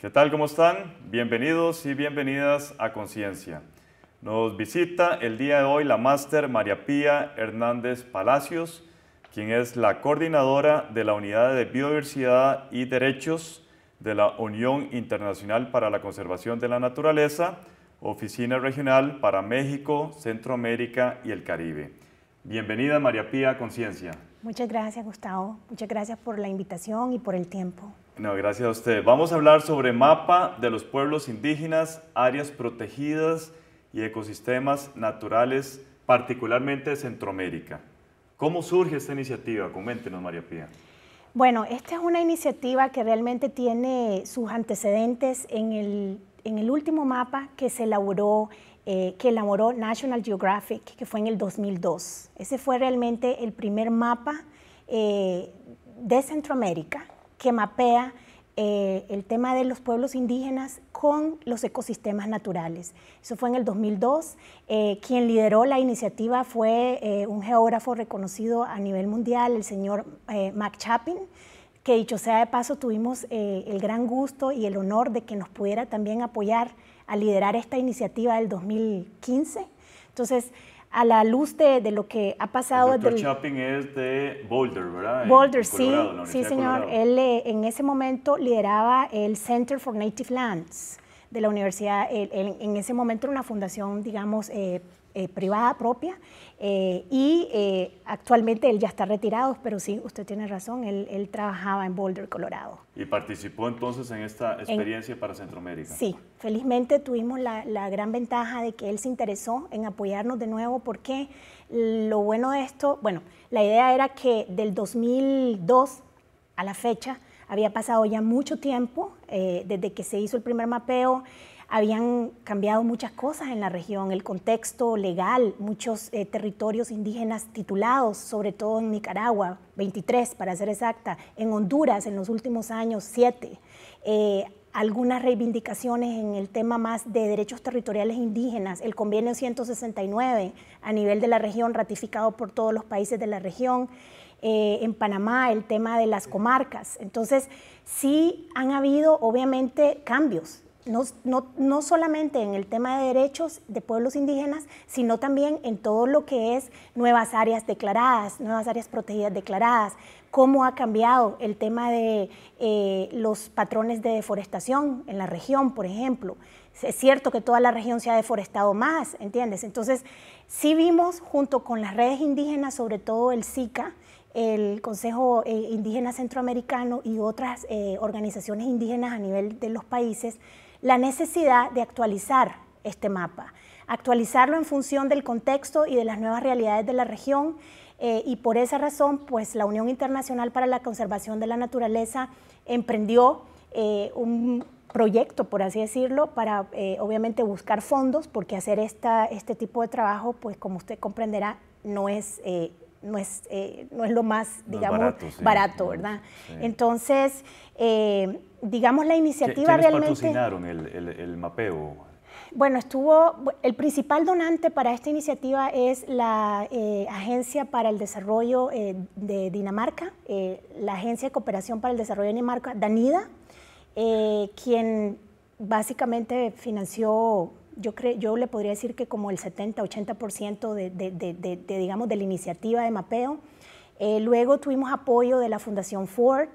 ¿Qué tal? ¿Cómo están? Bienvenidos y bienvenidas a Conciencia. Nos visita el día de hoy la máster María Pía Hernández Palacios, quien es la coordinadora de la Unidad de Biodiversidad y Derechos de la Unión Internacional para la Conservación de la Naturaleza, Oficina Regional para México, Centroamérica y el Caribe. Bienvenida María Pía a Conciencia. Muchas gracias Gustavo, muchas gracias por la invitación y por el tiempo. No, gracias a usted. Vamos a hablar sobre mapa de los pueblos indígenas, áreas protegidas y ecosistemas naturales, particularmente de Centroamérica. ¿Cómo surge esta iniciativa? Coméntenos, María Pía. Bueno, esta es una iniciativa que realmente tiene sus antecedentes en el, en el último mapa que se elaboró, eh, que elaboró National Geographic, que fue en el 2002. Ese fue realmente el primer mapa eh, de Centroamérica que mapea eh, el tema de los pueblos indígenas con los ecosistemas naturales. Eso fue en el 2002. Eh, quien lideró la iniciativa fue eh, un geógrafo reconocido a nivel mundial, el señor Mac Chapin, que dicho sea de paso tuvimos el gran gusto y el honor de que nos pudiera también apoyar a liderar esta iniciativa del 2015. Entonces, a la luz de, de lo que ha pasado. El doctor es de Boulder, ¿verdad? Boulder, sí, sí, señor. Él eh, en ese momento lideraba el Center for Native Lands de la universidad. en ese momento era una fundación, digamos, eh, eh, privada propia eh, y eh, actualmente él ya está retirado, pero sí, usted tiene razón, él, trabajaba en Boulder, Colorado. ¿Y participó entonces en esta experiencia para Centroamérica? Sí, felizmente tuvimos la, la gran ventaja de que él se interesó en apoyarnos de nuevo porque lo bueno de esto, bueno, la idea era que del 2002 a la fecha, había pasado ya mucho tiempo desde que se hizo el primer mapeo habían cambiado muchas cosas en la región, el contexto legal, muchos eh, territorios indígenas titulados, sobre todo en Nicaragua, 23 para ser exacta, en Honduras en los últimos años, 7. Eh, algunas reivindicaciones en el tema más de derechos territoriales indígenas, el convenio 169 a nivel de la región ratificado por todos los países de la región, eh, en Panamá el tema de las comarcas. Entonces, sí han habido obviamente cambios no, solamente en el tema de derechos de pueblos indígenas, sino también en todo lo que es nuevas áreas declaradas, nuevas áreas protegidas declaradas, cómo ha cambiado el tema de eh, los patrones de deforestación en la región, por ejemplo. Es cierto que toda la región se ha deforestado más, ¿entiendes? Entonces, sí vimos junto con las redes indígenas, sobre todo el SICA, el Consejo eh, Indígena Centroamericano y otras eh, organizaciones indígenas a nivel de los países, la necesidad de actualizar este mapa, actualizarlo en función del contexto y de las nuevas realidades de la región eh, y por esa razón, pues la Unión Internacional para la Conservación de la Naturaleza emprendió eh, un proyecto, por así decirlo, para eh, obviamente buscar fondos, porque hacer esta, este tipo de trabajo, pues como usted comprenderá, no es no es, eh, no es lo más, digamos, barato, ¿verdad? Entonces, eh, digamos, la iniciativa realmente... patrocinaron el, mapeo? Bueno, estuvo, el principal donante para esta iniciativa es la eh, Agencia para el Desarrollo de Dinamarca, la Agencia de Cooperación para el Desarrollo de Dinamarca, Danida, quien básicamente financió yo, yo le podría decir que como el 70-80% de, de, de, digamos, de la iniciativa de mapeo. Eh, luego tuvimos apoyo de la Fundación Ford,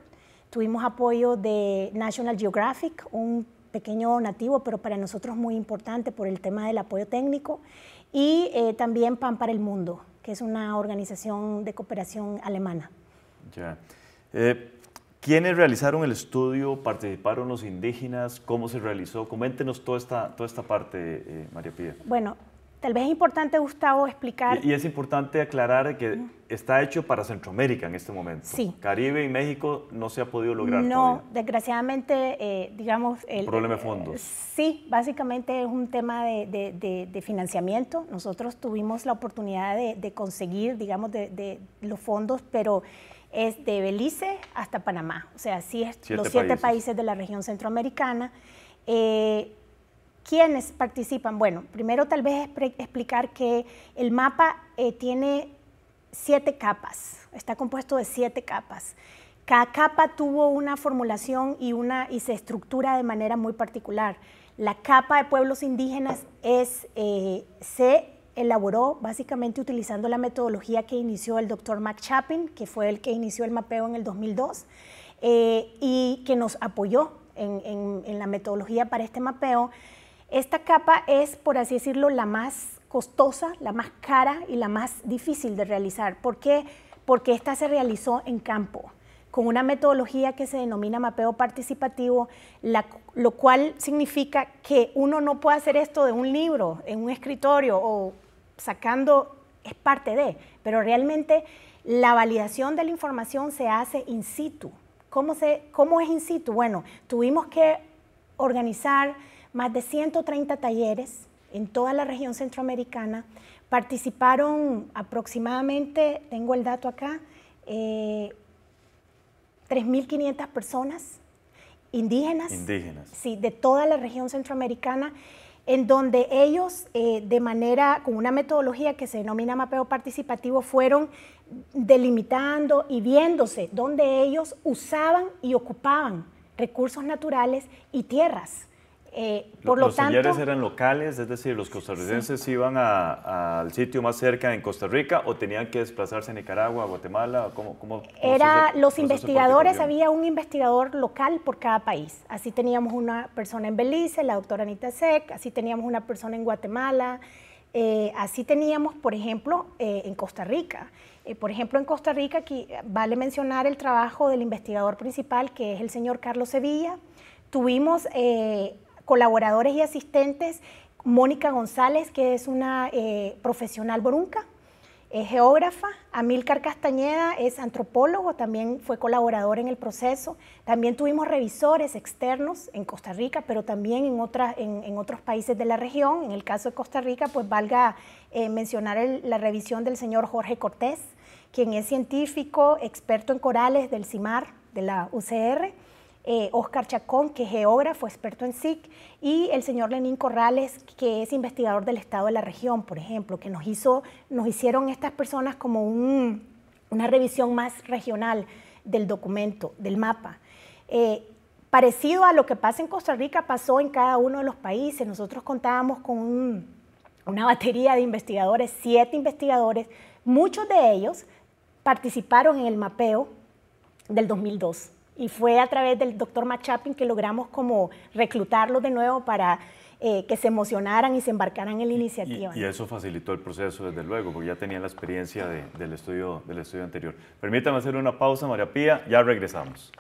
tuvimos apoyo de National Geographic, un pequeño nativo, pero para nosotros muy importante por el tema del apoyo técnico, y eh, también Pan para el Mundo, que es una organización de cooperación alemana. Ya. Eh, ¿Quiénes realizaron el estudio? ¿Participaron los indígenas? ¿Cómo se realizó? Coméntenos toda esta, toda esta parte, eh, María Pía. Bueno, tal vez es importante, Gustavo, explicar... Y, es importante aclarar que está hecho para Centroamérica en este momento. Sí. Caribe y México no se ha podido lograr No, desgraciadamente, eh, digamos... El, problema de fondos. Eh, sí, básicamente es un tema de, de, de, financiamiento. Nosotros tuvimos la oportunidad de, conseguir, digamos, de los fondos, pero es de Belice hasta Panamá, o sea, sí, los siete países. de la región centroamericana. Eh, ¿Quiénes participan? Bueno, primero tal vez explicar que el mapa eh, tiene siete capas, está compuesto de siete capas. Cada capa tuvo una formulación y, una, y se estructura de manera muy particular. La capa de pueblos indígenas es, eh, C elaboró básicamente utilizando la metodología que inició el doctor Mac Chapin, que fue el que inició el mapeo en el 2002 eh, y que nos apoyó en, la metodología para este mapeo. Esta capa es, por así decirlo, la más costosa, la más cara y la más difícil de realizar. ¿Por qué? Porque esta se realizó en campo con una metodología que se denomina mapeo participativo, lo cual significa que uno no puede hacer esto de un libro, en un escritorio o sacando es parte de, pero realmente la validación de la información se hace in situ. ¿Cómo, cómo es in situ? Bueno, tuvimos que organizar más de 130 talleres en toda la región centroamericana. Participaron aproximadamente, tengo el dato acá, 3.500 eh, personas indígenas. Indígenas. Sí, de toda la región centroamericana en donde ellos eh, de manera, con una metodología que se denomina mapeo participativo, fueron delimitando y viéndose donde ellos usaban y ocupaban recursos naturales y tierras. Eh, por los lo tanto, eran locales, es decir, los costarricenses iban al sitio más cerca en Costa Rica o tenían que desplazarse a Nicaragua, Guatemala, ¿cómo, Era los investigadores, había un investigador local por cada país. Así teníamos una persona en Belice, la doctora Anita Sec, así teníamos una persona en Guatemala, eh, así teníamos, por ejemplo, eh, en Costa Rica. por ejemplo, en Costa Rica aquí vale mencionar el trabajo del investigador principal, que es el señor Carlos Sevilla. Tuvimos colaboradores y asistentes, Mónica González, que es una eh, profesional brunca, geógrafa, Amílcar Castañeda es antropólogo, también fue colaborador en el proceso, también tuvimos revisores externos en Costa Rica, pero también en, otros países de la región, en el caso de Costa Rica, pues valga eh, mencionar la revisión del señor Jorge Cortés, quien es científico, experto en corales del CIMAR, de la UCR, eh, Oscar Chacón, que es geógrafo, experto en SIC, y el señor Lenín Corrales, que es investigador del Estado de la región, por ejemplo, que nos, hizo, nos hicieron estas personas como una revisión más regional del documento, del mapa. Eh, parecido a lo que pasa en Costa Rica, pasó en cada uno de los países. Nosotros contábamos con una batería de investigadores, siete investigadores, muchos de ellos participaron en el mapeo del 2002. Y fue a través del doctor Machapin que logramos como reclutarlos de nuevo para eh, que se emocionaran y se embarcaran en la iniciativa. Y, eso facilitó el proceso, desde luego, porque ya tenía la experiencia del, estudio, del estudio anterior. Permítame hacer una pausa, María Pía, ya regresamos.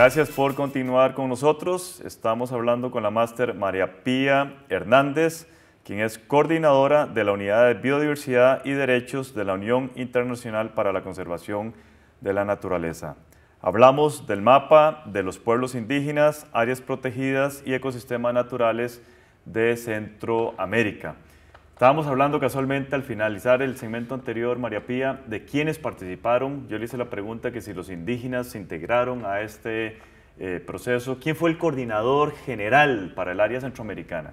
Gracias por continuar con nosotros. Estamos hablando con la máster María Pía Hernández, quien es coordinadora de la Unidad de Biodiversidad y Derechos de la Unión Internacional para la Conservación de la Naturaleza. Hablamos del mapa de los pueblos indígenas, áreas protegidas y ecosistemas naturales de Centroamérica. Estábamos hablando casualmente al finalizar el segmento anterior, María Pía, de quiénes participaron. Yo le hice la pregunta que si los indígenas se integraron a este eh, proceso. ¿Quién fue el coordinador general para el área centroamericana?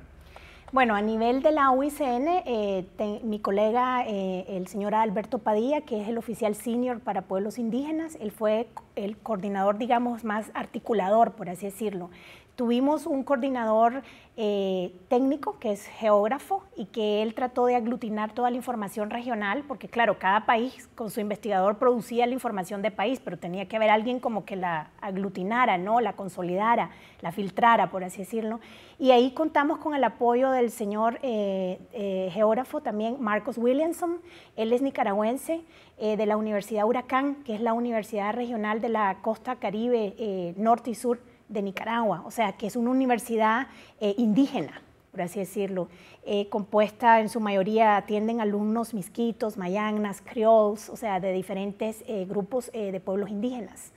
Bueno, a nivel de la UICN, eh, mi colega, eh, el señor Alberto Padilla, que es el oficial senior para pueblos indígenas, él fue el coordinador, digamos, más articulador, por así decirlo. Tuvimos un coordinador eh, técnico que es geógrafo y que él trató de aglutinar toda la información regional, porque claro, cada país con su investigador producía la información de país, pero tenía que haber alguien como que la aglutinara, ¿no? la consolidara, la filtrara, por así decirlo. Y ahí contamos con el apoyo del señor eh, eh, geógrafo también, Marcos Williamson, él es nicaragüense de la Universidad Huracán, que es la Universidad Regional de la Costa Caribe Norte y Sur de Nicaragua, o sea, que es una universidad eh, indígena, por así decirlo, eh, compuesta en su mayoría, atienden alumnos misquitos, mayagnas, creoles, o sea, de diferentes eh, grupos de pueblos indígenas.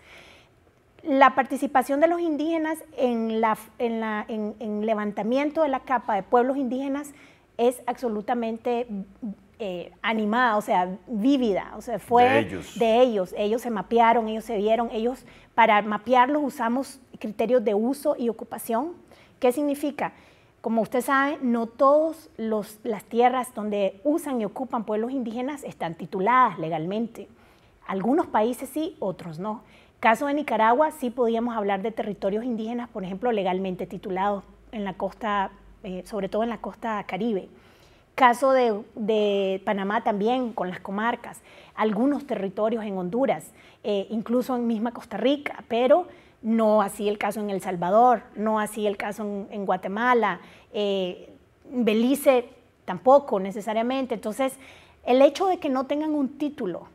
La participación de los indígenas en, la, en, la, en, levantamiento de la capa de pueblos indígenas es absolutamente animada, o sea, vívida, o sea, fue de ellos. de ellos. ellos, se mapearon, ellos se vieron, ellos para mapearlos usamos criterios de uso y ocupación. ¿Qué significa? Como usted sabe, no todas las tierras donde usan y ocupan pueblos indígenas están tituladas legalmente. Algunos países sí, otros no. Caso de Nicaragua, sí podíamos hablar de territorios indígenas, por ejemplo, legalmente titulados en la costa, eh, sobre todo en la costa caribe. Caso de, Panamá también, con las comarcas, algunos territorios en Honduras, eh, incluso en misma Costa Rica, pero no así el caso en El Salvador, no así el caso en, Guatemala, en eh, Belice tampoco necesariamente. Entonces, el hecho de que no tengan un título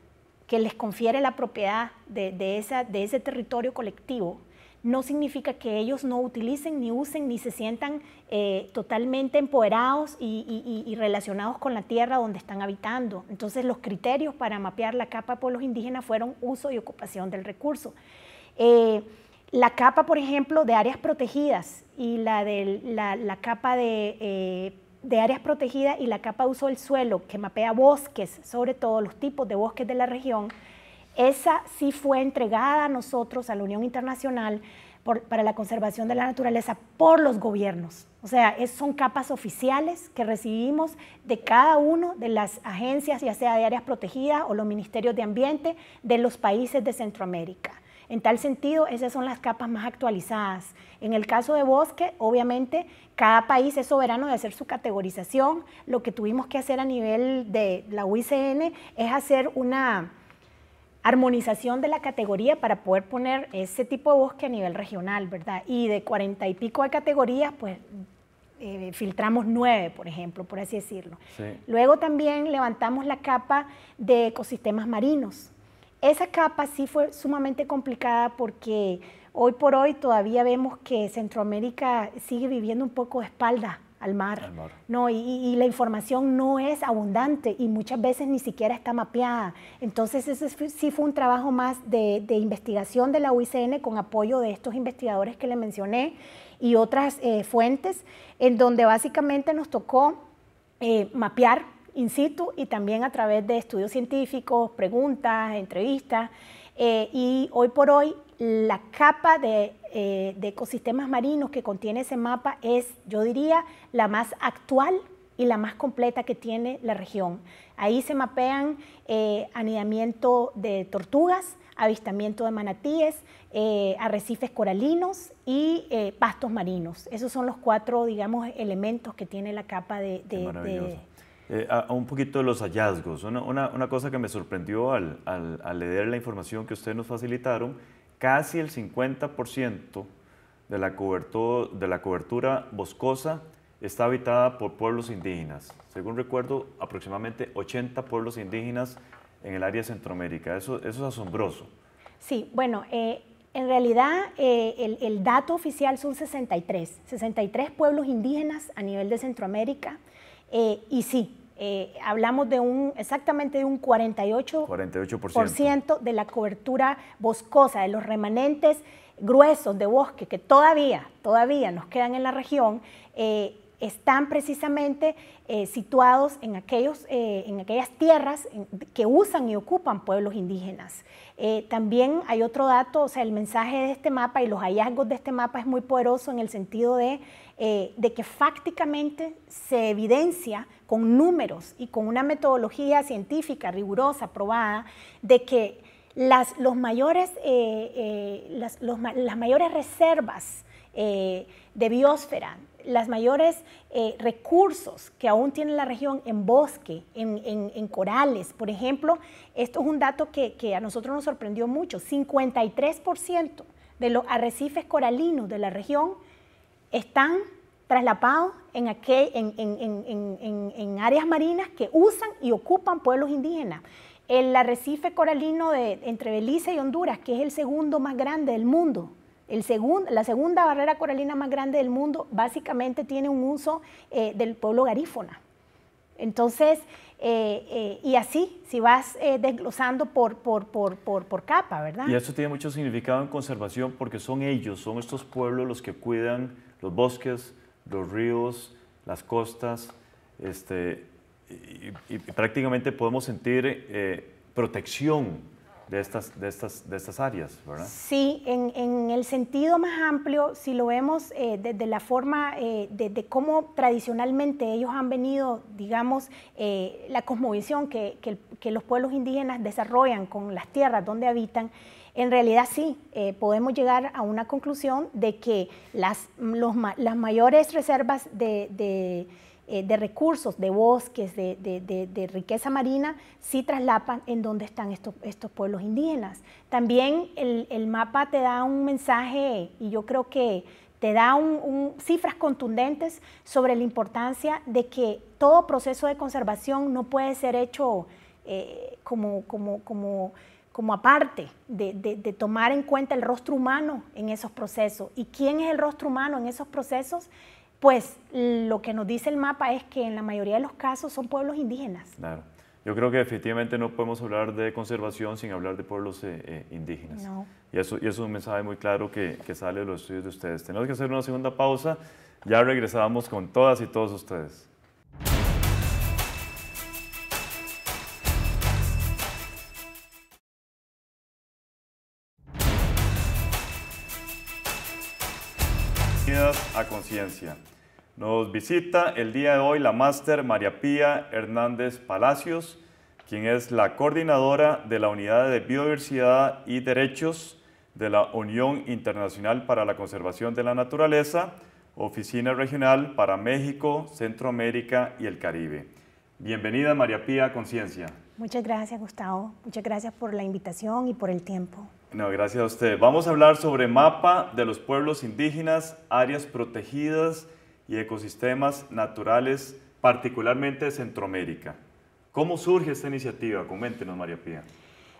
que les confiere la propiedad de, ese territorio colectivo, no significa que ellos no utilicen, ni usen, ni se sientan eh, totalmente empoderados y, relacionados con la tierra donde están habitando. Entonces los criterios para mapear la capa de pueblos indígenas fueron uso y ocupación del recurso. Eh, la capa, por ejemplo, de áreas protegidas y la, de, la, capa eh, de, áreas protegidas y la capa uso del suelo, que mapea bosques, sobre todo los tipos de bosques de la región, esa sí fue entregada a nosotros, a la Unión Internacional para la Conservación de la Naturaleza, por los gobiernos. O sea, son capas oficiales que recibimos de cada uno de las agencias, ya sea de áreas protegidas o los ministerios de ambiente de los países de Centroamérica. En tal sentido, esas son las capas más actualizadas. En el caso de bosque, obviamente, cada país es soberano de hacer su categorización. Lo que tuvimos que hacer a nivel de la UICN es hacer una armonización de la categoría para poder poner ese tipo de bosque a nivel regional, ¿verdad? Y de cuarenta y pico de categorías, pues eh, filtramos nueve, por ejemplo, por así decirlo. Luego también levantamos la capa de ecosistemas marinos esa capa sí fue sumamente complicada porque hoy por hoy todavía vemos que Centroamérica sigue viviendo un poco de espalda al mar. No, y, la información no es abundante y muchas veces ni siquiera está mapeada. Entonces, ese sí fue un trabajo más de, investigación de la UICN con apoyo de estos investigadores que le mencioné y otras eh, fuentes, en donde básicamente nos tocó eh, mapear in situ y también a través de estudios científicos, preguntas, entrevistas. Eh, y hoy por hoy la capa eh, de, ecosistemas marinos que contiene ese mapa es, yo diría, la más actual y la más completa que tiene la región. Ahí se mapean eh, anidamiento de tortugas, avistamiento de manatíes, arrecifes coralinos y pastos marinos. Esos son los cuatro, digamos, elementos que tiene la capa de eh, un poquito de los hallazgos. Una, cosa que me sorprendió al, leer la información que ustedes nos facilitaron, casi el 50% de la, cobertura, de la cobertura boscosa está habitada por pueblos indígenas. Según recuerdo, aproximadamente 80 pueblos indígenas en el área de Centroamérica. Eso, es asombroso. Sí, bueno, eh, en realidad eh, el, el, dato oficial son 63, 63 pueblos indígenas a nivel de Centroamérica. Eh, y sí, eh, hablamos de un exactamente de un 48%, 48%. de la cobertura boscosa, de los remanentes gruesos de bosque que todavía, todavía nos quedan en la región, eh, están precisamente situados en, aquellos, en aquellas tierras que usan y ocupan pueblos indígenas. también hay otro dato, o sea, el mensaje de este mapa y los hallazgos de este mapa es muy poderoso en el sentido de eh, de que fácticamente se evidencia con números y con una metodología científica rigurosa, probada, de que las, eh, eh, mayores, reservas de biosfera, las mayores recursos que aún tiene la región en bosque, en, corales, por ejemplo, esto es un dato que, que a nosotros nos sorprendió mucho, 53% de los arrecifes coralinos de la región están traslapados en, en, áreas marinas que usan y ocupan pueblos indígenas. El arrecife coralino de, entre Belice y Honduras, que es el segundo más grande del mundo, el la segunda barrera coralina más grande del mundo, básicamente tiene un uso eh, del pueblo garífona. Entonces, eh, eh, y así, si vas desglosando por, por, por, capa, ¿verdad? Y eso tiene mucho significado en conservación porque son ellos, son estos pueblos los que cuidan los bosques, los ríos, las costas, este, y, prácticamente podemos sentir eh, protección de estas, de estas, de estas áreas, ¿verdad? Sí, en, el sentido más amplio, si lo vemos desde eh, la forma, eh, de desde cómo tradicionalmente ellos han venido, digamos, la cosmovisión que los pueblos indígenas desarrollan con las tierras donde habitan, en realidad sí, eh, podemos llegar a una conclusión de que las, mm, las mayores reservas de, eh, recursos, de bosques, de, riqueza marina, sí traslapan en donde están estos, pueblos indígenas. También el, mapa te da un mensaje y yo creo que te da un, cifras contundentes sobre la importancia de que todo proceso de conservación no puede ser hecho eh, como... como, como como aparte de, de, tomar en cuenta el rostro humano en esos procesos. ¿Y quién es el rostro humano en esos procesos? Pues lo que nos dice el mapa es que en la mayoría de los casos son pueblos indígenas. Claro. Yo creo que definitivamente no podemos hablar de conservación sin hablar de pueblos eh, eh, indígenas. Y, eso, y eso es un mensaje muy claro que, que sale de los estudios de ustedes. Tenemos que hacer una segunda pausa. Ya regresamos con todas y todos ustedes. a conciencia. Nos visita el día de hoy la máster María Pía Hernández Palacios, quien es la coordinadora de la Unidad de Biodiversidad y Derechos de la Unión Internacional para la Conservación de la Naturaleza, Oficina Regional para México, Centroamérica y el Caribe. Bienvenida María Pía a Conciencia. Muchas gracias, Gustavo. Muchas gracias por la invitación y por el tiempo. No, gracias a usted. Vamos a hablar sobre mapa de los pueblos indígenas, áreas protegidas y ecosistemas naturales, particularmente de Centroamérica. ¿Cómo surge esta iniciativa? Coméntenos, María Pía.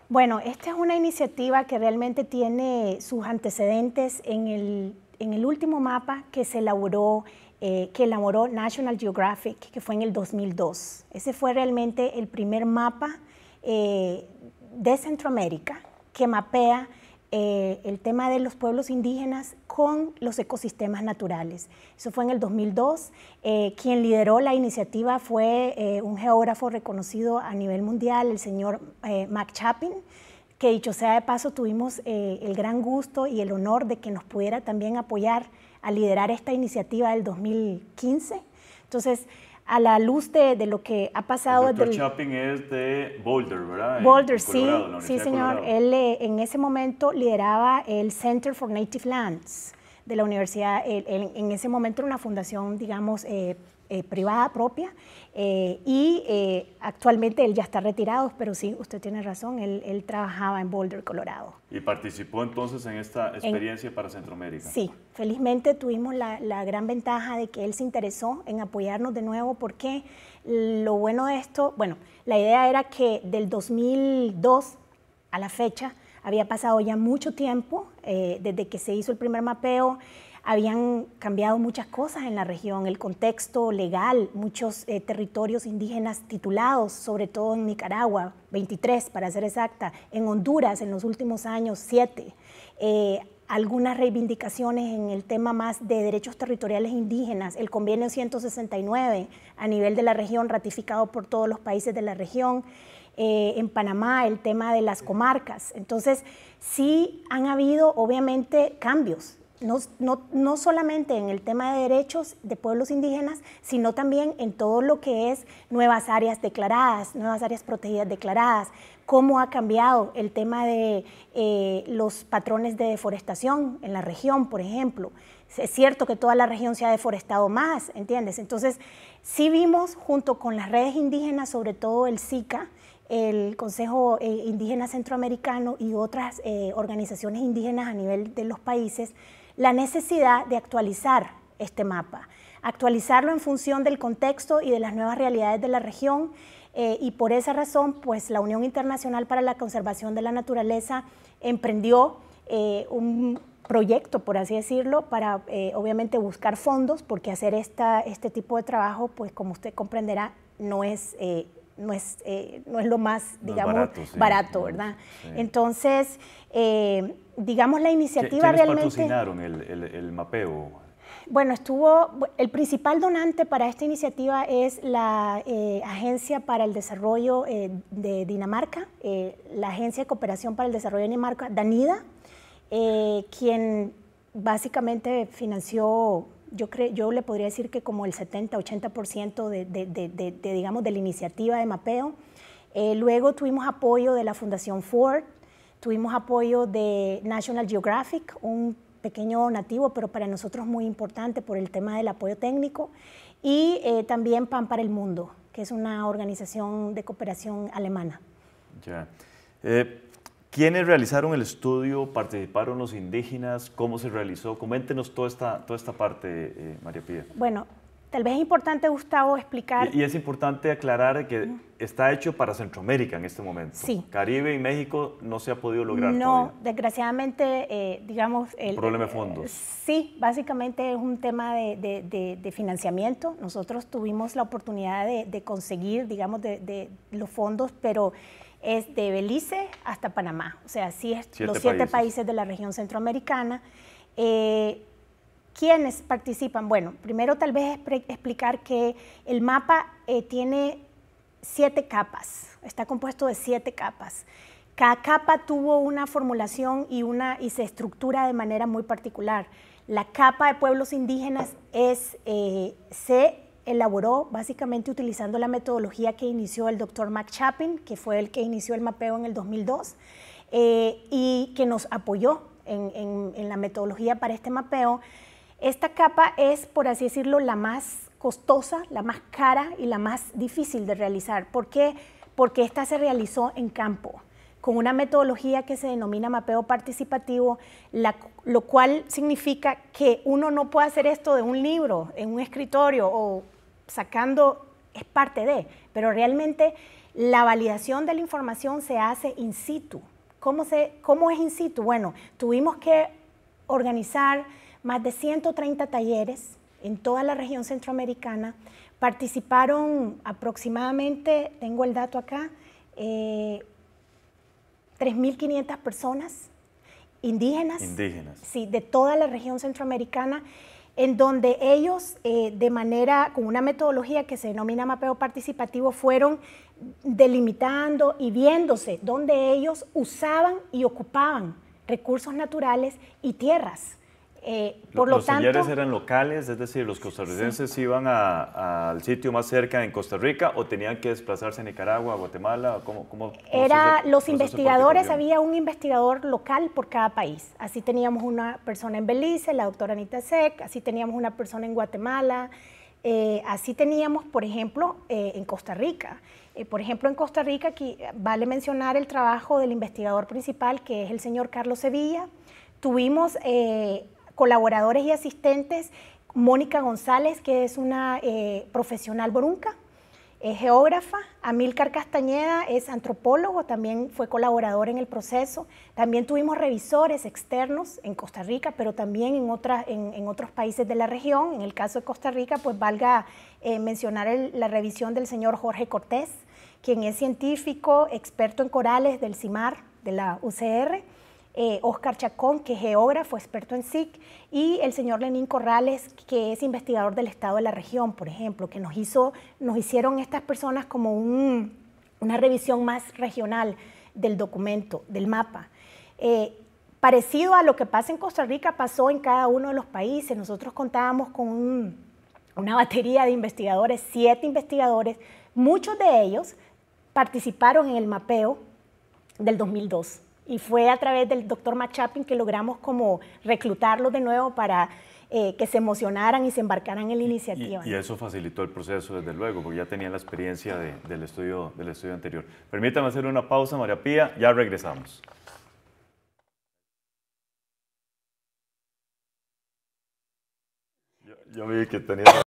Bueno, esta es una iniciativa que realmente tiene sus antecedentes en el, en el último mapa que se elaboró eh, que elaboró National Geographic, que fue en el 2002. Ese fue realmente el primer mapa eh, de Centroamérica que mapea eh, el tema de los pueblos indígenas con los ecosistemas naturales. Eso fue en el 2002. quien lideró la iniciativa fue un geógrafo reconocido a nivel mundial, el señor Mac Chapin, que dicho sea de paso tuvimos el gran gusto y el honor de que nos pudiera también apoyar a liderar esta iniciativa del 2015. Entonces, a la luz de, de lo que ha pasado... El doctor es de Boulder, ¿verdad? Boulder, sí, sí señor. Él eh, en ese momento lideraba el Center for Native Lands de la universidad. en ese momento era una fundación, digamos, eh, eh, privada propia eh, y eh, actualmente él ya está retirado, pero sí, usted tiene razón, él, trabajaba en Boulder, Colorado. ¿Y participó entonces en esta experiencia para Centroamérica? Sí, felizmente tuvimos la, la gran ventaja de que él se interesó en apoyarnos de nuevo porque lo bueno de esto, bueno, la idea era que del 2002 a la fecha, había pasado ya mucho tiempo desde que se hizo el primer mapeo habían cambiado muchas cosas en la región, el contexto legal, muchos eh, territorios indígenas titulados, sobre todo en Nicaragua, 23 para ser exacta, en Honduras en los últimos años, 7. Eh, algunas reivindicaciones en el tema más de derechos territoriales indígenas, el convenio 169 a nivel de la región ratificado por todos los países de la región, eh, en Panamá el tema de las comarcas. Entonces, sí han habido obviamente cambios no, solamente en el tema de derechos de pueblos indígenas, sino también en todo lo que es nuevas áreas declaradas, nuevas áreas protegidas declaradas, cómo ha cambiado el tema de eh, los patrones de deforestación en la región, por ejemplo. Es cierto que toda la región se ha deforestado más, ¿entiendes? Entonces, sí vimos junto con las redes indígenas, sobre todo el SICA, el Consejo eh, Indígena Centroamericano y otras eh, organizaciones indígenas a nivel de los países, la necesidad de actualizar este mapa, actualizarlo en función del contexto y de las nuevas realidades de la región eh, y por esa razón, pues la Unión Internacional para la Conservación de la Naturaleza emprendió eh, un proyecto, por así decirlo, para eh, obviamente buscar fondos, porque hacer esta, este tipo de trabajo, pues como usted comprenderá, no es no es, eh, no es lo más, digamos, barato, ¿verdad? Entonces, eh, digamos, la iniciativa realmente... patrocinaron el, mapeo? Bueno, estuvo, el principal donante para esta iniciativa es la eh, Agencia para el Desarrollo de Dinamarca, la Agencia de Cooperación para el Desarrollo de Dinamarca, Danida, quien básicamente financió yo, yo le podría decir que como el 70-80% de, de, de, digamos, de la iniciativa de mapeo. Eh, luego tuvimos apoyo de la Fundación Ford, tuvimos apoyo de National Geographic, un pequeño nativo, pero para nosotros muy importante por el tema del apoyo técnico, y eh, también Pan para el Mundo, que es una organización de cooperación alemana. Ya. Eh, ¿Quiénes realizaron el estudio? ¿Participaron los indígenas? ¿Cómo se realizó? Coméntenos toda esta, toda esta parte, eh, María Pía. Bueno, tal vez es importante, Gustavo, explicar... Y, es importante aclarar que está hecho para Centroamérica en este momento. Sí. Caribe y México no se ha podido lograr No, desgraciadamente, eh, digamos... El, problema de fondos. Eh, sí, básicamente es un tema de, de, de, financiamiento. Nosotros tuvimos la oportunidad de, conseguir, digamos, de los fondos, pero es de Belice hasta Panamá, o sea, sí, es los siete países. de la región centroamericana. Eh, ¿Quiénes participan? Bueno, primero tal vez explicar que el mapa eh, tiene siete capas, está compuesto de siete capas. Cada capa tuvo una formulación y, una, y se estructura de manera muy particular. La capa de pueblos indígenas es, eh, c se elaboró básicamente utilizando la metodología que inició el doctor Mac Chapin, que fue el que inició el mapeo en el 2002 eh, y que nos apoyó en, la metodología para este mapeo. Esta capa es, por así decirlo, la más costosa, la más cara y la más difícil de realizar. ¿Por qué? Porque esta se realizó en campo con una metodología que se denomina mapeo participativo, lo cual significa que uno no puede hacer esto de un libro, en un escritorio o sacando es parte de, pero realmente la validación de la información se hace in situ. ¿Cómo, se, cómo es in situ? Bueno, tuvimos que organizar más de 130 talleres en toda la región centroamericana. Participaron aproximadamente, tengo el dato acá, 3.500 eh, personas indígenas. Indígenas. Sí, de toda la región centroamericana en donde ellos eh, de manera, con una metodología que se denomina mapeo participativo, fueron delimitando y viéndose donde ellos usaban y ocupaban recursos naturales y tierras. Eh, por los lo tanto, eran locales, es decir, los costarricenses iban al sitio más cerca en Costa Rica o tenían que desplazarse a Nicaragua, Guatemala, ¿cómo, Era los investigadores, había un investigador local por cada país. Así teníamos una persona en Belice, la doctora Anita Sec, así teníamos una persona en Guatemala, eh, así teníamos, por ejemplo, eh, en Costa Rica. por ejemplo, en Costa Rica aquí vale mencionar el trabajo del investigador principal, que es el señor Carlos Sevilla. Tuvimos colaboradores y asistentes, Mónica González, que es una eh, profesional brunca, geógrafa, Amílcar Castañeda es antropólogo, también fue colaborador en el proceso, también tuvimos revisores externos en Costa Rica, pero también en, otros países de la región, en el caso de Costa Rica, pues valga eh, mencionar la revisión del señor Jorge Cortés, quien es científico, experto en corales del CIMAR, de la UCR, eh, Oscar Chacón, que es geógrafo, experto en SIC, y el señor Lenín Corrales, que es investigador del Estado de la región, por ejemplo, que nos, hizo, nos hicieron estas personas como una revisión más regional del documento, del mapa. Eh, parecido a lo que pasa en Costa Rica, pasó en cada uno de los países. Nosotros contábamos con una batería de investigadores, siete investigadores, muchos de ellos participaron en el mapeo del 2002. Y fue a través del doctor Machapin que logramos como reclutarlos de nuevo para eh, que se emocionaran y se embarcaran en la iniciativa. Y, eso facilitó el proceso, desde luego, porque ya tenía la experiencia del, estudio, del estudio anterior. Permítame hacer una pausa, María Pía, ya regresamos. Yo, yo vi que tenía...